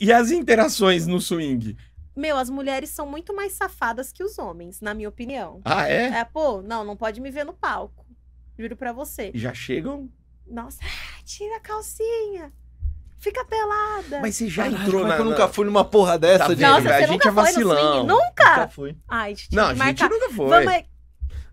E as interações no swing? Meu, as mulheres são muito mais safadas que os homens, na minha opinião. Ah, é? É, pô, não, não pode me ver no palco. Juro pra você. Já chegam? Nossa, ah, tira a calcinha. Fica pelada. Mas você já Caraca, entrou na... eu nunca fui numa porra tá dessa, tá de... Nossa, você a gente nunca é vacilão. Nunca? Nunca fui. Ai, gente, não, a gente marcar. nunca foi. Vamos...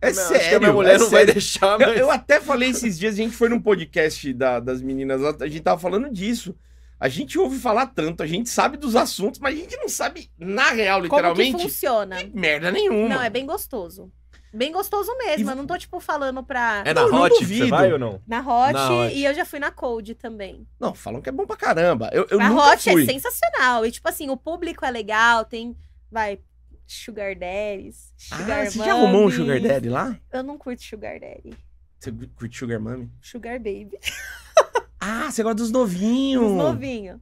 É não, sério, minha é mulher é não sério. vai deixar. Mas... Eu, eu, até falei esses dias, a gente foi num podcast da, das meninas, a gente tava falando disso. A gente ouve falar tanto, a gente sabe dos assuntos, mas a gente não sabe, na real, literalmente. Como que funciona. merda nenhuma. Não, é bem gostoso. Bem gostoso mesmo. E... Eu não tô, tipo, falando pra. É na não, Hot, não você vai ou não? Na Hot, na hot. e eu já fui na Cold também. Não, falam que é bom pra caramba. Eu, eu a nunca Hot é fui. é sensacional. E, tipo assim, o público é legal, tem. Vai, Sugar Daddies. Ah, Sugar ah, você já arrumou um Sugar Daddy lá? Eu não curto Sugar Daddy. Você curte Sugar Mami? Sugar Baby. Ah, você gosta dos novinhos. Dos novinhos.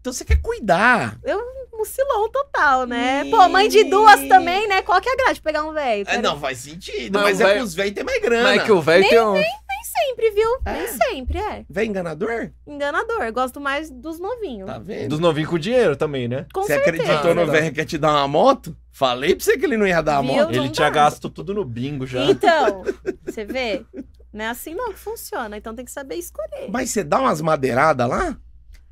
Então você quer cuidar. Eu mucilão total, né? Pô, mãe de duas também, né? Qual que é a graça de pegar um velho? É, não, faz sentido. mas véio... é que os velhos tem mais grana. Mas é que o velho tem um... Nem, sempre, viu? É. Nem sempre, é. Véio enganador? Enganador. Gosto mais dos novinhos. Tá vendo? Dos novinhos com dinheiro também, né? Com você certeza. acreditou no velho que ia te dar uma moto? Falei pra você que ele não ia dar a moto. Ele não tinha dá. gasto tudo no bingo já. Então, você vê? Não é assim não que funciona, então tem que saber escolher. Mas você dá umas madeiradas lá?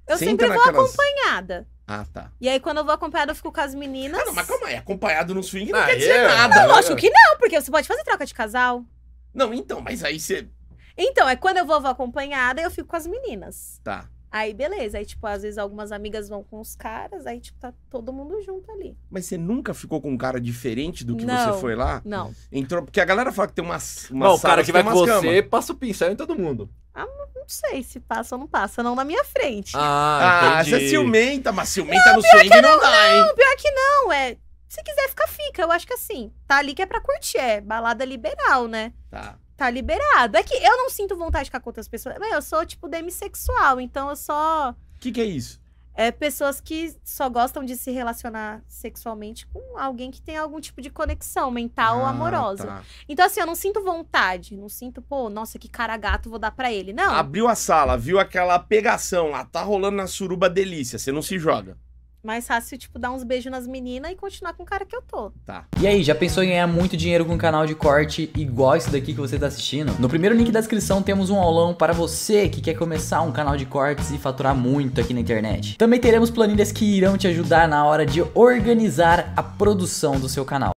Eu você sempre vou naquelas... acompanhada. Ah, tá. E aí, quando eu vou acompanhada, eu fico com as meninas. Ah, não, mas calma aí, acompanhado no swing não ah, quer é? dizer nada. Não, né? lógico que não, porque você pode fazer troca de casal. Não, então, mas aí você. Então, é quando eu vou, vou acompanhada, eu fico com as meninas. Tá. Aí, beleza. Aí, tipo, às vezes algumas amigas vão com os caras, aí, tipo, tá todo mundo junto ali. Mas você nunca ficou com um cara diferente do que não, você foi lá? Não. Entrou. Porque a galera fala que tem umas. uma não, o cara que, vai com você passa o pincel em todo mundo. Ah, não sei se passa ou não passa, não na minha frente. Ah, ah você é ciumenta, mas ciumenta não, no swing não, não dá, hein? Não, pior que não. É, se quiser ficar, fica. Eu acho que assim, tá ali que é pra curtir, é balada liberal, né? Tá tá liberado. É que eu não sinto vontade de ficar com outras pessoas. Eu sou, tipo, demissexual, então eu só. O que, que é isso? É pessoas que só gostam de se relacionar sexualmente com alguém que tem algum tipo de conexão mental ah, ou amorosa. Tá. Então, assim, eu não sinto vontade, não sinto, pô, nossa, que cara gato vou dar pra ele. Não. Abriu a sala, viu aquela pegação lá, tá rolando na suruba delícia, você não se joga. Mais fácil, tipo, dar uns beijos nas meninas e continuar com o cara que eu tô. Tá. E aí, já pensou em ganhar muito dinheiro com um canal de corte igual esse daqui que você tá assistindo? No primeiro link da descrição temos um aulão para você que quer começar um canal de cortes e faturar muito aqui na internet. Também teremos planilhas que irão te ajudar na hora de organizar a produção do seu canal.